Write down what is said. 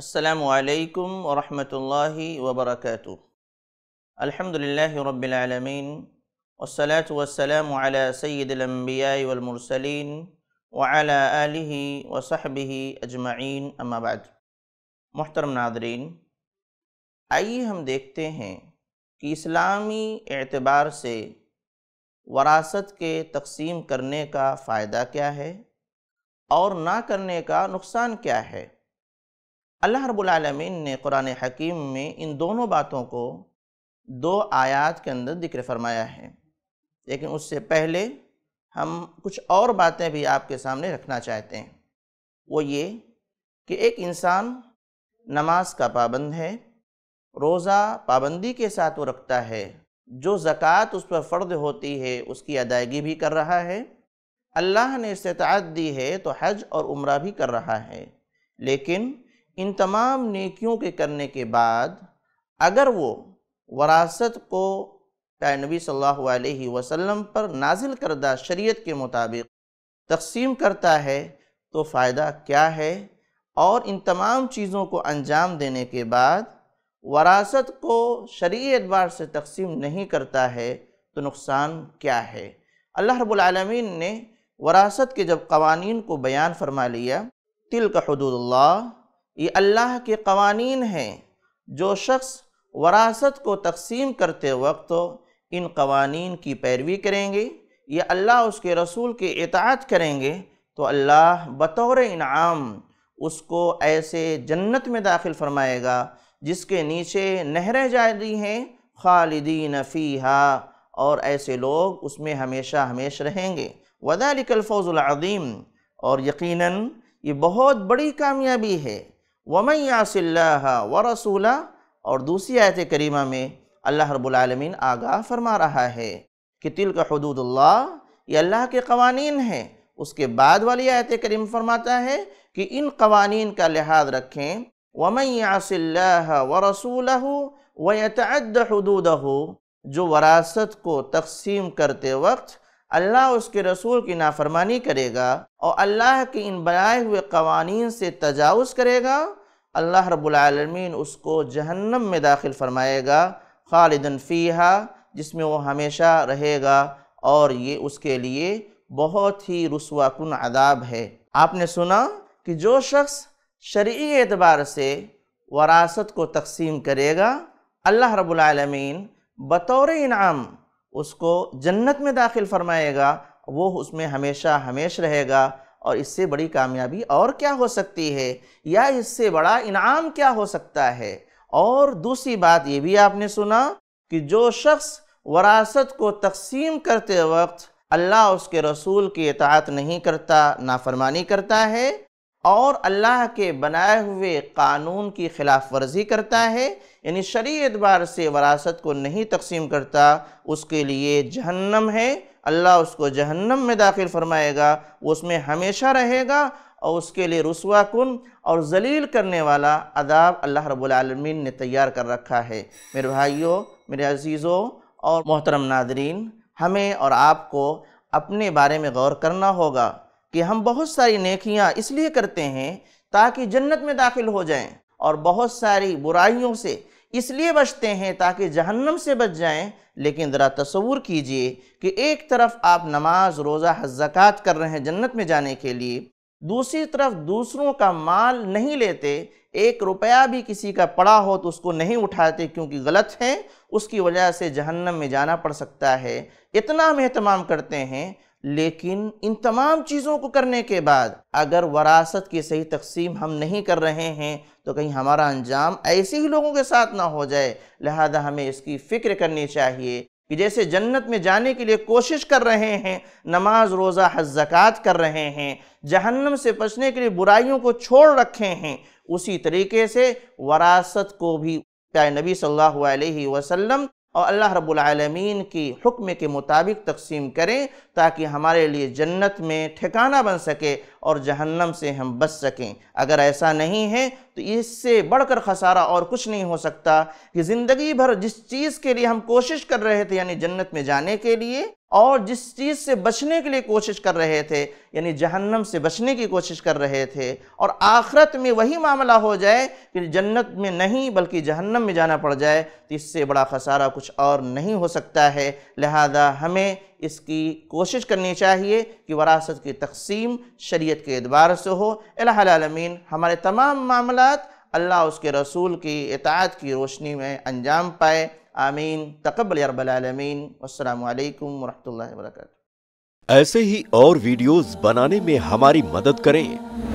असलकम वरहमल वबरक अल्हम्दुलिल्लाह रब्बिलमीन वसलात वसलाम सैदम्बिया वलमरसलिन वाला वसहबी अजमाइन अम्माबाद मोहतरम नादरीन आइए हम देखते हैं कि इस्लामी एतबार से वरासत के तकसीम करने का फ़ायदा क्या है और ना करने का नुकसान क्या है अल्लाह रब्बुल आलमीन ने कुरान हकीम में इन दोनों बातों को दो आयात के अंदर जिक्र फरमाया है लेकिन उससे पहले हम कुछ और बातें भी आपके सामने रखना चाहते हैं वो ये कि एक इंसान नमाज का पाबंद है रोज़ा पाबंदी के साथ वो रखता है जो ज़क़़त उस पर फ़र्द होती है उसकी अदायगी भी कर रहा है अल्लाह ने इस्तात दी है तो हज और उम्र भी कर रहा है लेकिन इन तमाम नेकियों के करने के बाद अगर वो वरासत को नबी सल्लल्लाहु अलैहि वसल्लम पर नाजिल करदा शरीयत के मुताबिक तकसीम करता है तो फ़ायदा क्या है और इन तमाम चीज़ों को अंजाम देने के बाद वरासत को शरी एतबार से तकसीम नहीं करता है तो नुकसान क्या है अल्लाह रबालमीन ने वरासत के जब कवानीन को बयान फरमा लिया तिल का हदूदल्ला ये अल्लाह के कवानीन हैं जो शख्स वरासत को तकसीम करते वक्त इन कवानीन की पैरवी करेंगे या अल्लाह उसके रसूल के इतात करेंगे तो अल्लाह बतौर इनाम उसको ऐसे जन्नत में दाखिल फरमाएगा जिसके नीचे नहरें जारी हैं खालिदीन फ़ीहा और ऐसे लोग उसमें हमेशा हमेश रहेंगे वदालिकल फौज़ुल अदीम और यकीनन ये बहुत बड़ी कामयाबी है वमई यासिल्लाह व रसूला और दूसरी आयत करीमा में अल्लाह रबालमीन आगाह फरमा रहा है कि तिल का हदूदल्ला ये अल्लाह के कवानीन हैं उसके बाद वाली आयत करीम फरमाता है कि इन कवानीन का लिहाज रखें वमई यासिल्लाह व रसूल वतद हदूद जो वरासत को तकसीम करते वक्त अल्लाह उसके रसूल की नाफरमानी करेगा और अल्लाह के इन बनाए हुए कवानीन से तजावज़ करेगा अल्लाह रबालमीन उसको जहन्नम में दाखिल फ़रमाएगा खालिदन फ़ीहा जिसमें वो हमेशा रहेगा और ये उसके लिए बहुत ही कन अदाब है आपने सुना कि जो शख्स शर्य एतबार से वरासत को तकसीम करेगा अल्लाह रबालमीन बतौर इनाम उसको जन्नत में दाखिल फरमाएगा वो उसमें हमेशा हमेश रहेगा और इससे बड़ी कामयाबी और क्या हो सकती है या इससे बड़ा इनाम क्या हो सकता है और दूसरी बात ये भी आपने सुना कि जो शख्स वरासत को तकसीम करते वक्त अल्लाह उसके रसूल की इतात नहीं करता नाफरमानी करता है और अल्लाह के बनाए हुए कानून की खिलाफ वर्जी करता है यानी शरी एतबार से वरासत को नहीं तकसीम करता उसके लिए जहन्नम है अल्लाह उसको जहन्नम में दाखिल फरमाएगा वो उसमें हमेशा रहेगा और उसके लिए रसवा कन और जलील करने वाला अदाब अल्लाह रबालमीन ने तैयार कर रखा है मेरे भाइयों मेरे अजीज़ों और मोहतरम नादरीन हमें और आपको अपने बारे में गौर करना होगा कि हम बहुत सारी नेकियां इसलिए करते हैं ताकि जन्नत में दाखिल हो जाएं और बहुत सारी बुराइयों से इसलिए बचते हैं ताकि जहन्नम से बच जाएं लेकिन ज़रा तस्वूर कीजिए कि एक तरफ आप नमाज रोज़ा हज़ात कर रहे हैं जन्नत में जाने के लिए दूसरी तरफ दूसरों का माल नहीं लेते एक रुपया भी किसी का पड़ा हो तो उसको नहीं उठाते क्योंकि गलत है उसकी वजह से जहन्नम में जाना पड़ सकता है इतना हम अहतमाम करते हैं लेकिन इन तमाम चीज़ों को करने के बाद अगर वरासत की सही तकसीम हम नहीं कर रहे हैं तो कहीं हमारा अंजाम ऐसे ही लोगों के साथ ना हो जाए लिहाजा हमें इसकी फ़िक्र करनी चाहिए कि जैसे जन्नत में जाने के लिए कोशिश कर रहे हैं नमाज रोज़ा हज जक़ात कर रहे हैं जहन्नम से बचने के लिए बुराइयों को छोड़ रखे हैं उसी तरीके से वरासत को भी प्यारे नबी सल्लल्लाहु अलैहि वसल्लम और अल्लाह रब्लमीन की हुक्म के मुताबिक तकसीम करें ताकि हमारे लिए जन्नत में ठिकाना बन सके और जहन्नम से हम बच सकें अगर ऐसा नहीं है तो इससे बढ़कर खसारा और कुछ नहीं हो सकता कि ज़िंदगी भर जिस चीज़ के लिए हम कोशिश कर रहे थे यानी जन्नत में जाने के लिए और जिस चीज़ से बचने के लिए कोशिश कर रहे थे यानी जहन्नम से बचने की कोशिश कर रहे थे और आखरत में वही मामला हो जाए कि जन्नत में नहीं बल्कि जहन्नम में जाना पड़ जाए तो इससे बड़ा खसारा कुछ और नहीं हो सकता है लिहाजा हमें इसकी कोशिश करनी चाहिए कि वरासत की तकसीम शरीयत के एतबार से हो अलमीन हमारे तमाम मामला अल्लाह उसके रसूल की इतात की रोशनी में अंजाम पाए आमीन तकबल यारबालमीन असलकम वरहमल ऐसे ही और वीडियोस बनाने में हमारी मदद करें